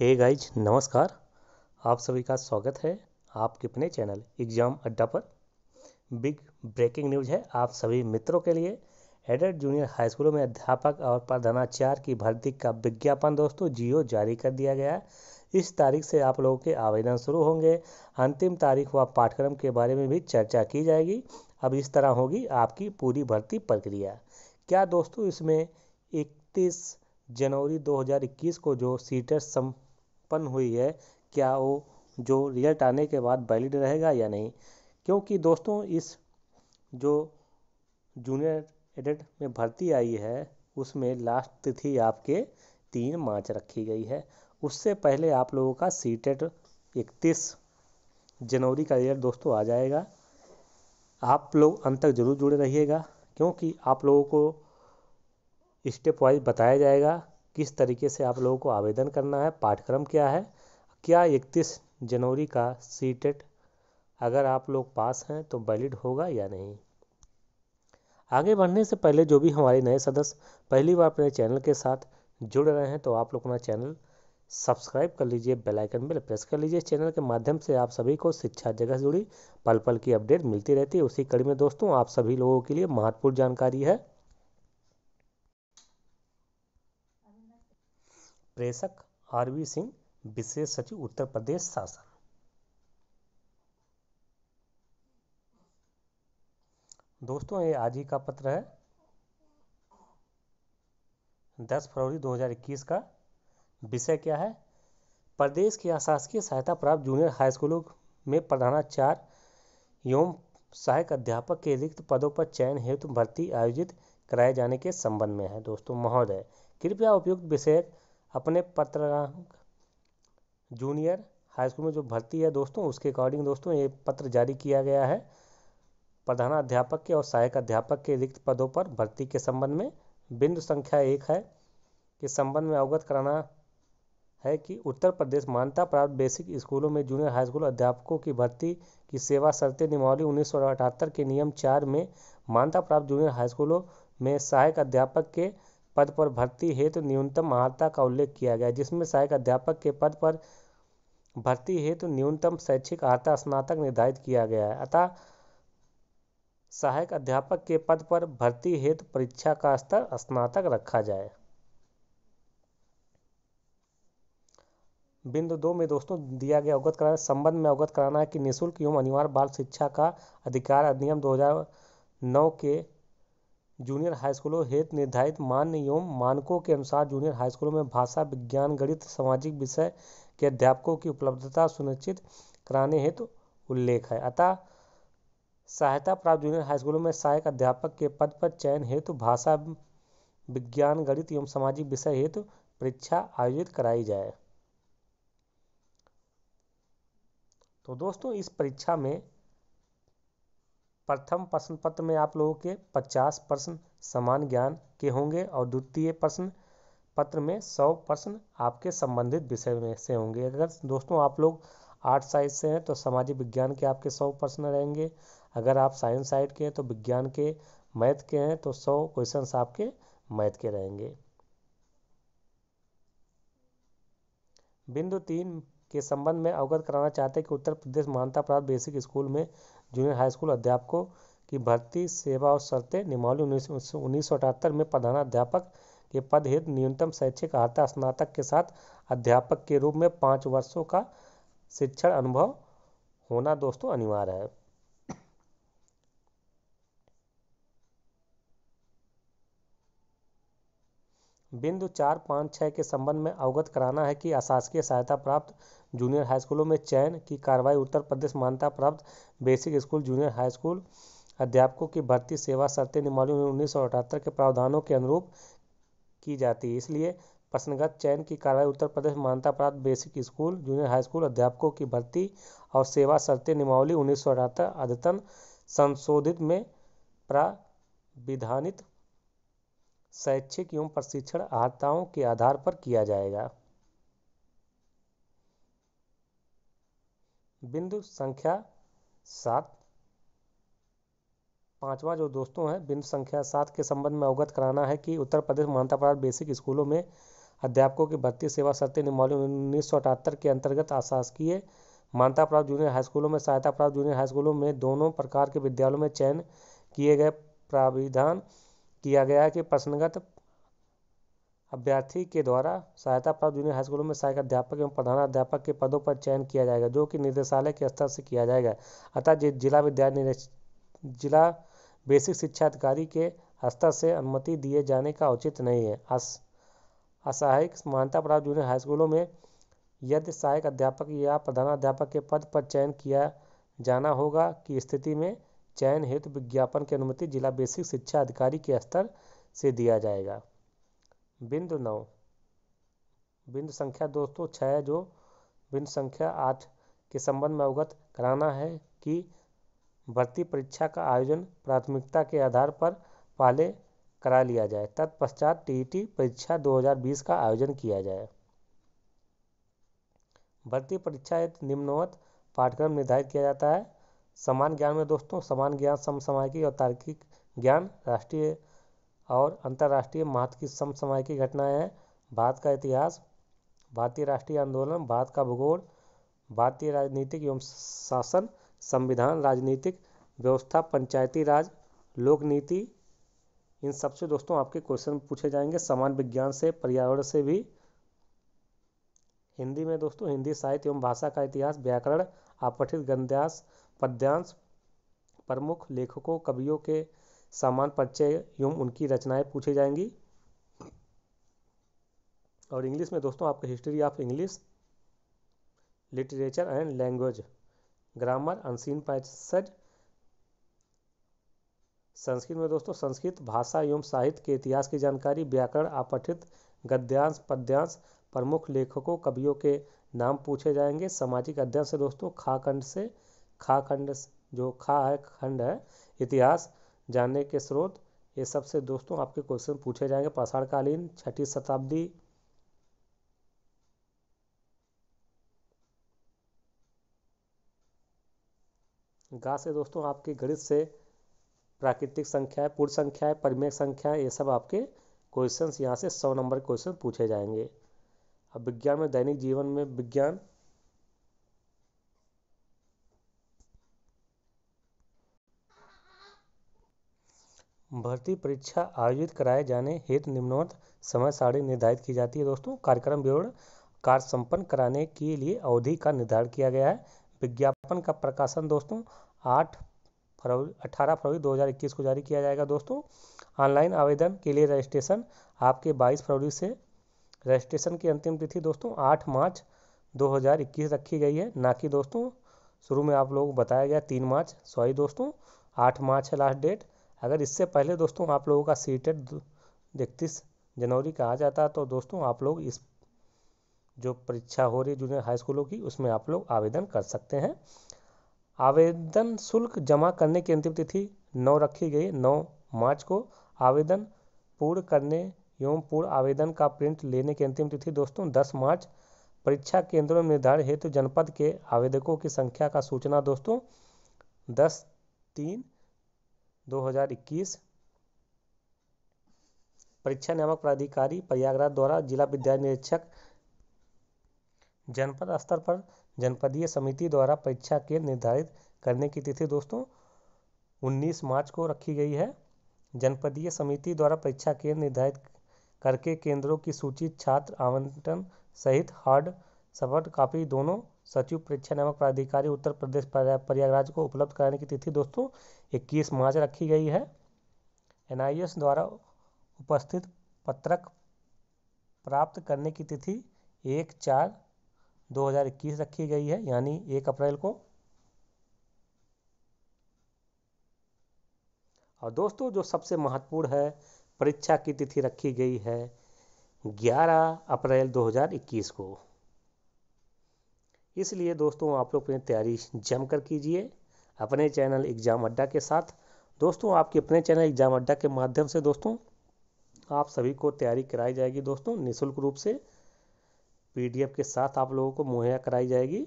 hey guys नमस्कार आप सभी का स्वागत है आपके अपने चैनल एग्ज़ाम अड्डा पर बिग ब्रेकिंग न्यूज है आप सभी मित्रों के लिए एडर्ट जूनियर हाई स्कूलों में अध्यापक और प्रधानाचार्य की भर्ती का विज्ञापन दोस्तों जियो जारी कर दिया गया है इस तारीख से आप लोगों के आवेदन शुरू होंगे अंतिम तारीख व पाठ्यक्रम के बारे में भी चर्चा की जाएगी अब इस तरह होगी आपकी पूरी भर्ती प्रक्रिया क्या दोस्तों इसमें इकतीस जनवरी 2021 को जो सीटर सम उत्पन्न हुई है क्या वो जो रिजल्ट आने के बाद वैलिड रहेगा या नहीं क्योंकि दोस्तों इस जो जूनियर एडेड में भर्ती आई है उसमें लास्ट तिथि आपके तीन मार्च रखी गई है उससे पहले आप लोगों का सीटेट इकतीस जनवरी का रिजल्ट दोस्तों आ जाएगा आप लोग अंत तक जरूर जुड़े रहिएगा क्योंकि आप लोगों को स्टेप वाइज बताया जाएगा किस तरीके से आप लोगों को आवेदन करना है पाठ्यक्रम क्या है क्या इकतीस जनवरी का सी टेट अगर आप लोग पास हैं तो वैलिड होगा या नहीं आगे बढ़ने से पहले जो भी हमारे नए सदस्य पहली बार अपने चैनल के साथ जुड़ रहे हैं तो आप लोग अपना चैनल सब्सक्राइब कर लीजिए बेल आइकन पर प्रेस कर लीजिए चैनल के माध्यम से आप सभी को शिक्षा जगत से जुड़ी पल पल की अपडेट मिलती रहती है उसी कड़ी में दोस्तों आप सभी लोगों के लिए महत्वपूर्ण जानकारी है प्रेषक आर वी सिंह विशेष सचिव उत्तर प्रदेश शासन दोस्तों ये आज ही का पत्र है 10 फरवरी 2021 का विषय क्या है प्रदेश की अशासकीय सहायता प्राप्त जूनियर हाई स्कूलों में प्रधानाचार्य एवं सहायक अध्यापक के रिक्त पदों पर चयन हेतु भर्ती आयोजित कराए जाने के संबंध में है दोस्तों महोदय कृपया उपयुक्त विषय अपने पत्र जूनियर हाई स्कूल में जो भर्ती है दोस्तों उसके अकॉर्डिंग दोस्तों ये पत्र जारी किया गया है प्रधानाध्यापक के और सहायक अध्यापक के रिक्त पदों पर भर्ती के संबंध में बिंदु संख्या एक है के संबंध में अवगत कराना है कि उत्तर प्रदेश मान्यता प्राप्त बेसिक स्कूलों में जूनियर हाई स्कूल अध्यापकों की भर्ती की सेवा शर्तें निमावली उन्नीस के नियम चार में मान्यता प्राप्त जूनियर हाई स्कूलों में सहायक अध्यापक के पद पर भर्ती हेतु तो न्यूनतम अर्हता का उल्लेख किया गया जिसमें सहायक अध्यापक के पद पर भर्ती हेतु तो न्यूनतम शैक्षिक अर्हता स्नातक निर्धारित किया गया है अतः सहायक अध्यापक के पद पर भर्ती हेतु तो परीक्षा का स्तर स्नातक रखा जाए बिंदु दो में दोस्तों दिया गया अवगत कराना संबंध में अवगत कराना है कि निःशुल्क एवं अनिवार्य बाल शिक्षा का अधिकार अधिनियम 2009 के जूनियर हाईस्कूलों हेत निर्धारित मान्य एवं मानकों के अनुसार जूनियर हाईस्कूलों में भाषा विज्ञान गणित सामाजिक विषय के अध्यापकों की उपलब्धता सुनिश्चित कराने हेतु उल्लेख है अतः सहायता प्राप्त जूनियर हाईस्कूलों में सहायक अध्यापक के पद पर चयन हेतु भाषा विज्ञान गणित एवं सामाजिक विषय हेतु परीक्षा आयोजित कराई जाए तो दोस्तों इस परीक्षा में प्रथम प्रश्न पत्र में आप लोगों के 50 प्रश्न समान ज्ञान के होंगे और द्वितीय प्रश्न पत्र में 100 प्रश्न आपके संबंधित विषय में से होंगे अगर दोस्तों आप लोग आर्ट साइड से हैं तो सामाजिक विज्ञान के आपके 100 प्रश्न रहेंगे अगर आप साइंस साइड के हैं तो विज्ञान के मैथ के हैं तो 100 क्वेश्चन आपके मैथ के रहेंगे बिंदु तीन के संबंध में अवगत कराना चाहते हैं कि उत्तर प्रदेश मानता प्राप्त बेसिक स्कूल में जूनियर हाई स्कूल अध्यापकों की भर्ती सेवा और शर्तें निमावली उन्नीस उन्नीस में प्रधानाध्यापक के पद हेतु न्यूनतम शैक्षिक अहता स्नातक के साथ अध्यापक के रूप में पाँच वर्षों का शिक्षण अनुभव होना दोस्तों अनिवार्य है बिंदु चार पाँच छः के संबंध में अवगत कराना है कि अशासकीय सहायता प्राप्त जूनियर हाई स्कूलों में चयन की कार्रवाई उत्तर प्रदेश मान्यता प्राप्त basic school junior high school अध्यापकों की भर्ती सेवा शर्तें नियमावली उन्नीस सौ अठहत्तर के प्रावधानों के अनुरूप की जाती है इसलिए प्रश्नगत चयन की कार्रवाई उत्तर प्रदेश मान्यता प्राप्त basic school junior high school अध्यापकों की भर्ती और सेवा शर्तें नियमावली उन्नीस सौ अठहत्तर अद्यतन संशोधित में प्राविधानित शैक्षिक एवं प्रशिक्षण अर्हताओं के आधार पर किया जाएगा बिंदु संख्या सात पांचवा जो दोस्तों है बिंदु संख्या सात के संबंध में अवगत कराना है कि उत्तर प्रदेश मानता प्राप्त बेसिक स्कूलों में अध्यापकों की भर्ती सेवा सत्य नियमावली उन्नीस के अंतर्गत अशासकीय मानता प्राप्त जूनियर हाई स्कूलों में सहायता प्राप्त जूनियर हाई स्कूलों में दोनों प्रकार के विद्यालयों में चयन किए गए प्राविधान किया गया है कि प्रश्नगत अभ्यर्थी के द्वारा सहायता प्राप्त जूनियर हाईस्कूलों में सहायक अध्यापक एवं प्रधानाध्यापक के पदों पर चयन किया जाएगा जो कि निदेशालय के स्तर से किया जाएगा अतः जिला विद्यालय जिला बेसिक शिक्षा अधिकारी के स्तर से अनुमति दिए जाने का उचित नहीं है असहायक मान्यता प्राप्त जूनियर हाईस्कूलों में यदि सहायक अध्यापक या प्रधानाध्यापक के पद पर चयन किया जाना होगा की स्थिति में चयन हेतु विज्ञापन की अनुमति जिला बेसिक शिक्षा अधिकारी के स्तर से दिया जाएगा बिंदु नौ बिंदु संख्या दोस्तों छः जो बिंदु संख्या आठ के संबंध में अवगत कराना है कि भर्ती परीक्षा का आयोजन प्राथमिकता के आधार पर पहले करा लिया जाए तत्पश्चात टीईटी परीक्षा 2020 का आयोजन किया जाए भर्ती परीक्षा हेतु निम्नवत पाठ्यक्रम निर्धारित किया जाता है समान ज्ञान में दोस्तों समान ज्ञान समसामयिकी और तार्किक ज्ञान राष्ट्रीय और अंतर्राष्ट्रीय महत्व की समसामयिकी घटनाएं हैं भारत का इतिहास भारतीय राष्ट्रीय आंदोलन भारत का भूगोल भारतीय राजनीतिक एवं शासन संविधान राजनीतिक व्यवस्था पंचायती राज लोक नीति इन सबसे दोस्तों आपके क्वेश्चन पूछे जाएंगे समान विज्ञान से पर्यावरण से भी हिंदी में दोस्तों हिंदी साहित्य एवं भाषा का इतिहास व्याकरण आपठित गंध्यास पद्यांश प्रमुख लेखकों कवियों के समान परिचय एवं उनकी रचनाएं पूछी जाएंगी और इंग्लिश में दोस्तों आपका history of English literature and language grammar unseen passage Sanskrit में दोस्तों संस्कृत भाषा एवं साहित्य के इतिहास की जानकारी व्याकरण आपठित गद्यांश पद्यांश प्रमुख लेखकों कवियों के नाम पूछे जाएंगे सामाजिक अध्ययन से दोस्तों खाखंड से खा खंड जो खा है खंड है इतिहास जानने के स्रोत ये सबसे दोस्तों आपके क्वेश्चन पूछे जाएंगे पाषाणकालीन छठी शताब्दी गा से दोस्तों आपके गणित से प्राकृतिक संख्याएं पूर्ण संख्याएं परिमेय संख्याएं ये सब आपके क्वेश्चंस यहाँ से सौ नंबर क्वेश्चन पूछे जाएंगे अब विज्ञान में दैनिक जीवन में विज्ञान भर्ती परीक्षा आयोजित कराए जाने हेतु निम्नोक्त समय सारणी निर्धारित की जाती है दोस्तों कार्यक्रम विवरण कार्य संपन्न कराने के लिए अवधि का निर्धारण किया गया है विज्ञापन का प्रकाशन दोस्तों आठ फरवरी अठारह फरवरी 2021 को जारी किया जाएगा दोस्तों ऑनलाइन आवेदन के लिए रजिस्ट्रेशन आपके 22 फरवरी से रजिस्ट्रेशन की अंतिम तिथि दोस्तों 8 मार्च 2021 रखी गई है ना कि दोस्तों शुरू में आप लोगों को बताया गया तीन मार्च सॉरी दोस्तों आठ मार्च है लास्ट डेट अगर इससे पहले दोस्तों आप लोगों का सी टेट इकतीस जनवरी का आ जाता तो दोस्तों आप लोग इस जो परीक्षा हो रही जूनियर हाई स्कूलों की उसमें आप लोग आवेदन कर सकते हैं आवेदन शुल्क जमा करने की अंतिम तिथि नौ रखी गई नौ मार्च को आवेदन पूर्ण करने एवं पूर्ण आवेदन का प्रिंट लेने की अंतिम तिथि दोस्तों दस मार्च परीक्षा केंद्रों में निर्धारित हेतु जनपद के आवेदकों की संख्या का सूचना दोस्तों दस तीन 2021 परीक्षा नियामक प्राधिकारी प्रयागराज द्वारा जिला विद्यालय निरीक्षक जनपद स्तर पर जनपदीय समिति द्वारा परीक्षा केंद्र निर्धारित करने की तिथि दोस्तों 19 मार्च को रखी गई है जनपदीय समिति द्वारा परीक्षा केंद्र निर्धारित करके केंद्रों की सूची छात्र आवंटन सहित हार्ड सफर्ट कॉपी दोनों सचिव परीक्षा नामक प्राधिकारी उत्तर प्रदेश प्रयागराज को उपलब्ध कराने की तिथि दोस्तों 21 मार्च रखी गई है एनआईएस द्वारा उपस्थित पत्रक प्राप्त करने की तिथि एक चार 2021 रखी गई है यानी एक अप्रैल को और दोस्तों जो सबसे महत्वपूर्ण है परीक्षा की तिथि रखी गई है 11 अप्रैल 2021 को इसलिए दोस्तों आप लोग अपनी तैयारी जम कर कीजिए अपने चैनल एग्ज़ाम अड्डा के साथ दोस्तों आपके अपने चैनल एग्ज़ाम अड्डा के माध्यम से दोस्तों आप सभी को तैयारी कराई जाएगी दोस्तों निःशुल्क रूप से पीडीएफ के साथ आप लोगों को मुहैया कराई जाएगी